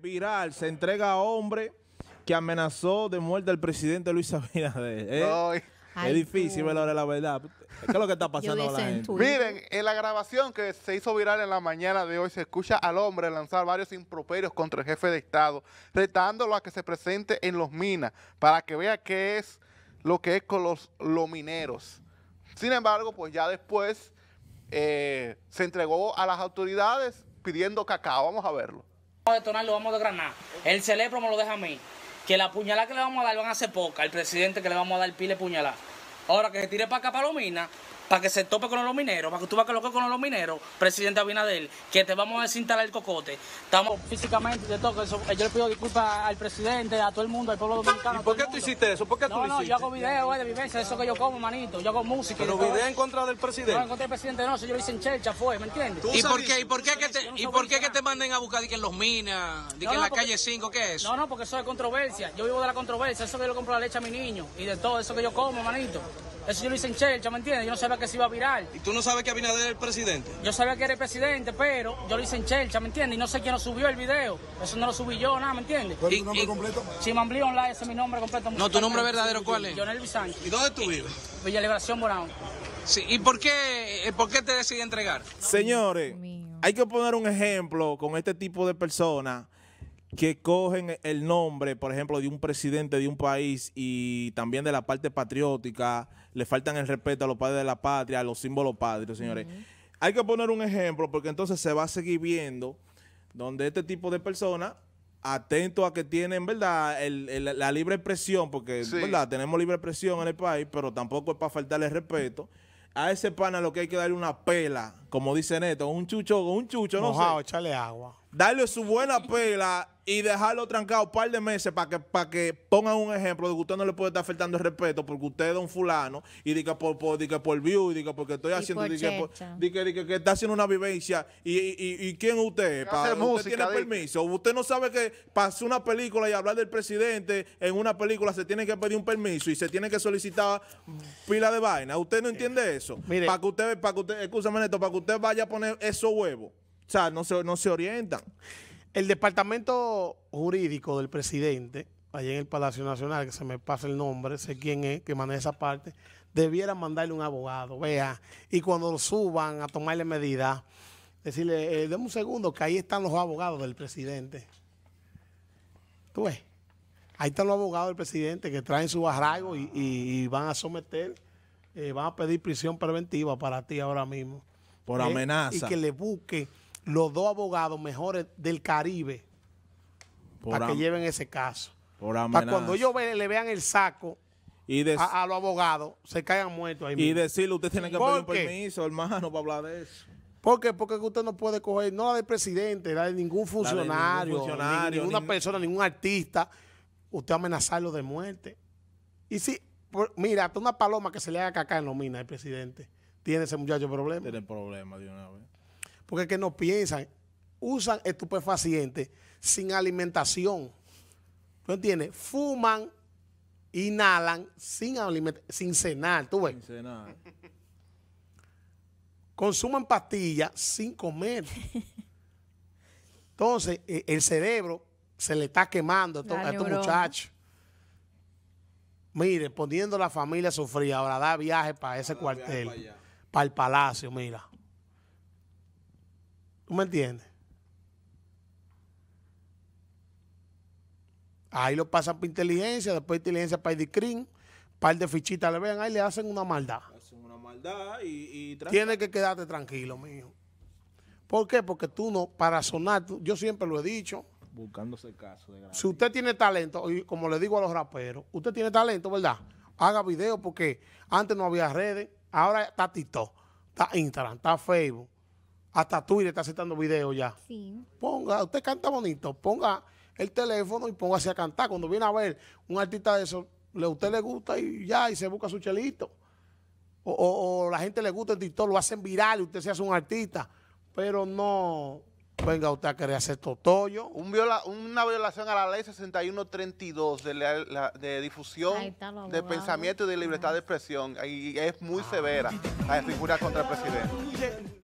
viral se entrega a hombre que amenazó de muerte al presidente Luis Abinader. es difícil ver la verdad. ¿Qué es lo que está pasando gente? Miren, en la grabación que se hizo viral en la mañana de hoy, se escucha al hombre lanzar varios improperios contra el jefe de Estado, retándolo a que se presente en los minas para que vea qué es lo que es con los mineros. Sin embargo, pues ya después eh, se entregó a las autoridades pidiendo cacao. Vamos a verlo. Vamos a detonar lo vamos a desgranar. El celebro me lo deja a mí. Que la puñalada que le vamos a dar van a ser poca. El presidente que le vamos a dar pile puñalada. Ahora que se tire para acá Palomina, para que se tope con los mineros, para que tú vas a colocar con los mineros, presidente Abinader, que te vamos a desinstalar el cocote. Estamos físicamente de todo. Eso, yo le pido disculpas al presidente, a todo el mundo, al pueblo dominicano. ¿Y por qué tú hiciste eso? ¿Por qué tú no, no, yo hago videos eh, de vivencia, de eso que yo como, manito. Yo hago música. ¿Pero videos en contra del presidente? No, en contra del presidente no, eso yo lo hice en Chercha, fue, ¿me entiendes? ¿Y por qué, y por qué, que te, y por qué que te manden a buscar que en los minas, que en la calle 5, qué es No, no, porque eso es controversia. Yo vivo de la controversia, eso que yo le compro la leche a mi niño y de todo eso que yo como, manito. Eso lo hice en chelcha, ¿me entiendes? Yo no sabía que se iba a virar. ¿Y tú no sabes que Abinader era el presidente? Yo sabía que era el presidente, pero yo lo hice en Chelcha, ¿me entiendes? Y no sé quién lo subió el video. Eso no lo subí yo, nada, ¿me entiendes? ¿Cuál es tu nombre completo? Chimambli Online, ese es mi nombre completo. No, tu nombre verdadero, ¿cuál es? Lionel Sánchez. ¿Y dónde tú vives? Villa Liberación Bonao. ¿y por qué, eh, por qué te decidí entregar? Señores, hay que poner un ejemplo con este tipo de personas que cogen el nombre, por ejemplo, de un presidente de un país y también de la parte patriótica, le faltan el respeto a los padres de la patria, a los símbolos patrios, señores. Hay que poner un ejemplo porque entonces se va a seguir viendo donde este tipo de personas atento a que tienen, ¿verdad?, la libre expresión, porque, ¿verdad?, tenemos libre expresión en el país, pero tampoco es para faltarle respeto. A ese pana lo que hay que darle una pela, como dice Neto, un chucho, un chucho, no sé. echarle agua darle su buena pela y dejarlo trancado un par de meses para que, para que pongan un ejemplo de que usted no le puede estar faltando el respeto porque usted es un fulano y diga por, por view y diga porque estoy haciendo, diga, que está haciendo una vivencia y, y, quién usted, usted tiene permiso, usted no sabe que hacer una película y hablar del presidente en una película se tiene que pedir un permiso y se tiene que solicitar pila de vaina, usted no entiende eso, para que usted, para que usted, escúchame esto, para que usted vaya a poner esos huevos. O sea, no se, no se orientan. El departamento jurídico del presidente, allá en el Palacio Nacional, que se me pasa el nombre, sé quién es, que maneja esa parte, debiera mandarle un abogado, vea, y cuando suban a tomarle medidas, decirle, eh, un segundo, que ahí están los abogados del presidente. Tú ves, ahí están los abogados del presidente que traen su arraigo y, van a someter, eh, van a pedir prisión preventiva para ti ahora mismo. Por eh, amenaza. Y que le busque los dos abogados mejores del Caribe para que lleven ese caso. para cuando ellos le vean el saco y a, los abogados, se caigan muertos ahí mismo. Y decirle, usted tiene que pedir un permiso, hermano, para hablar de eso. ¿Por qué? Porque usted no puede coger, no la del presidente, la de ningún funcionario, ninguna persona, ningún artista, usted amenazarlo de muerte. Y si, mira, hasta una paloma que se le haga caca en la mina el presidente, tiene ese muchacho problema. Tiene problema de una vez. Porque es que no piensan, usan estupefacientes sin alimentación. ¿Tú entiendes? Fuman, inhalan sin, sin cenar, ¿tú ves? Sin cenar. Consuman pastillas sin comer. Entonces, e, el cerebro se le está quemando a, estos muchachos. Mire, poniendo la familia a sufrir, ahora da viaje para ese cuartel, para el palacio, mira. ¿Tú me entiendes? Ahí lo pasan por inteligencia, después inteligencia para ID para par de fichita. le vean, ahí le hacen una maldad. Hacen una maldad y... y Tienes que quedarte tranquilo, mijo. ¿Por qué? Porque tú no, para sonar, yo siempre lo he dicho. Buscándose caso de Si usted tiene talento, como le digo a los raperos, usted tiene talento, ¿verdad? Haga video porque antes no había redes, ahora está TikTok, está Instagram, está Facebook. Hasta Twitter está aceptando videos ya. Sí. Ponga, usted canta bonito, ponga el teléfono y póngase a cantar. Cuando viene a ver un artista de eso, ¿a usted le gusta y ya, y se busca su chelito. O, o, la gente le gusta el TikTok, lo hacen viral y usted se hace un artista. Pero no venga usted a querer hacer totoyo. Un una violación a la ley 6132 de, de difusión de pensamiento y de libertad de expresión. Y es muy ah. severa la figura contra el presidente.